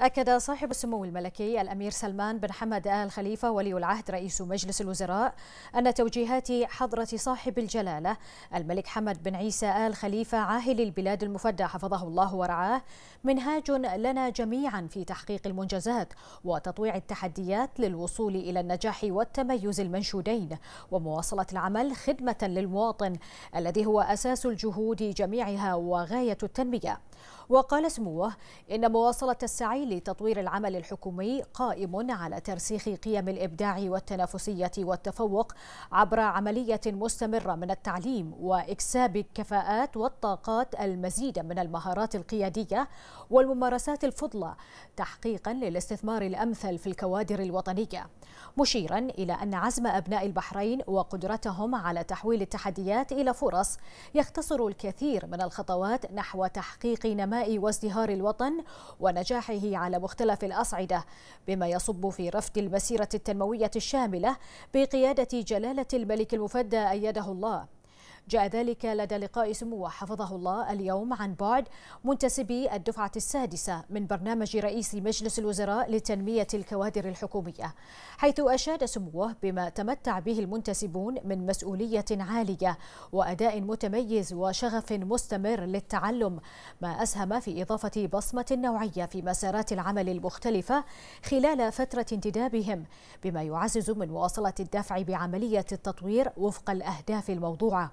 أكد صاحب السمو الملكي الأمير سلمان بن حمد آل خليفة ولي العهد رئيس مجلس الوزراء أن توجيهات حضرة صاحب الجلالة الملك حمد بن عيسى آل خليفة عاهل البلاد المفدى حفظه الله ورعاه منهاج لنا جميعا في تحقيق المنجزات وتطويع التحديات للوصول إلى النجاح والتميز المنشودين ومواصلة العمل خدمة للمواطن الذي هو أساس الجهود جميعها وغاية التنمية وقال سموه إن مواصلة السعي لتطوير العمل الحكومي قائم على ترسيخ قيم الإبداع والتنافسية والتفوق عبر عملية مستمرة من التعليم وإكساب الكفاءات والطاقات المزيد من المهارات القيادية والممارسات الفضلة تحقيقا للاستثمار الأمثل في الكوادر الوطنية مشيرا إلى أن عزم أبناء البحرين وقدرتهم على تحويل التحديات إلى فرص يختصر الكثير من الخطوات نحو تحقيق نماذج وازدهار الوطن ونجاحه على مختلف الأصعدة بما يصب في رفد المسيرة التنموية الشاملة بقيادة جلالة الملك المفدى أيده الله جاء ذلك لدى لقاء سموه حفظه الله اليوم عن بعد منتسبي الدفعة السادسة من برنامج رئيس مجلس الوزراء لتنمية الكوادر الحكومية حيث أشاد سموه بما تمتع به المنتسبون من مسؤولية عالية وأداء متميز وشغف مستمر للتعلم ما أسهم في إضافة بصمة نوعية في مسارات العمل المختلفة خلال فترة انتدابهم بما يعزز من مواصلة الدفع بعملية التطوير وفق الأهداف الموضوعة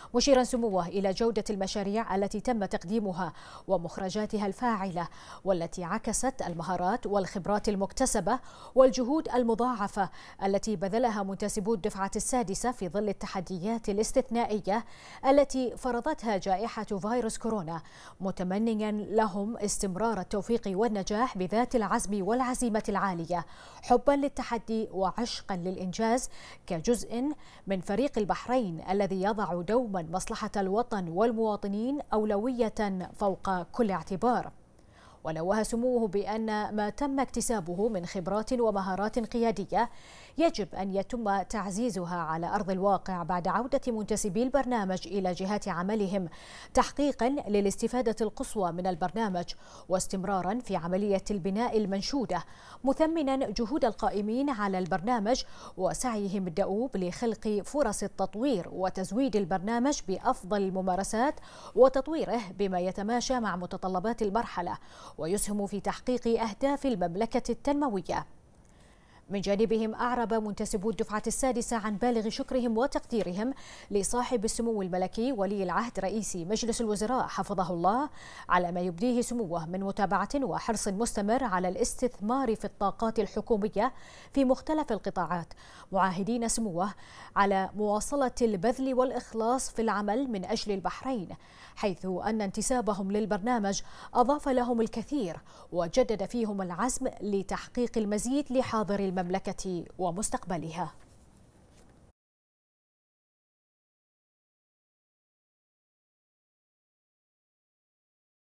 مشيرا سموه إلى جودة المشاريع التي تم تقديمها ومخرجاتها الفاعلة والتي عكست المهارات والخبرات المكتسبة والجهود المضاعفة التي بذلها منتسبو الدفعة السادسة في ظل التحديات الاستثنائية التي فرضتها جائحة فيروس كورونا متمنيا لهم استمرار التوفيق والنجاح بذات العزم والعزيمة العالية حبا للتحدي وعشقا للإنجاز كجزء من فريق البحرين الذي يضع دوما مصلحة الوطن والمواطنين أولوية فوق كل اعتبار ونوه سموه بأن ما تم اكتسابه من خبرات ومهارات قيادية يجب أن يتم تعزيزها على أرض الواقع بعد عودة منتسبي البرنامج إلى جهات عملهم تحقيقا للاستفادة القصوى من البرنامج واستمرارا في عملية البناء المنشودة مثمنا جهود القائمين على البرنامج وسعيهم الدؤوب لخلق فرص التطوير وتزويد البرنامج بأفضل الممارسات وتطويره بما يتماشى مع متطلبات المرحلة ويسهم في تحقيق أهداف المملكة التنموية من جانبهم أعرب منتسبو الدفعة السادسة عن بالغ شكرهم وتقديرهم لصاحب السمو الملكي ولي العهد رئيس مجلس الوزراء حفظه الله على ما يبديه سموه من متابعة وحرص مستمر على الاستثمار في الطاقات الحكومية في مختلف القطاعات معاهدين سموه على مواصلة البذل والإخلاص في العمل من أجل البحرين حيث أن انتسابهم للبرنامج أضاف لهم الكثير وجدد فيهم العزم لتحقيق المزيد لحاضر المملكة للمملكة ومستقبلها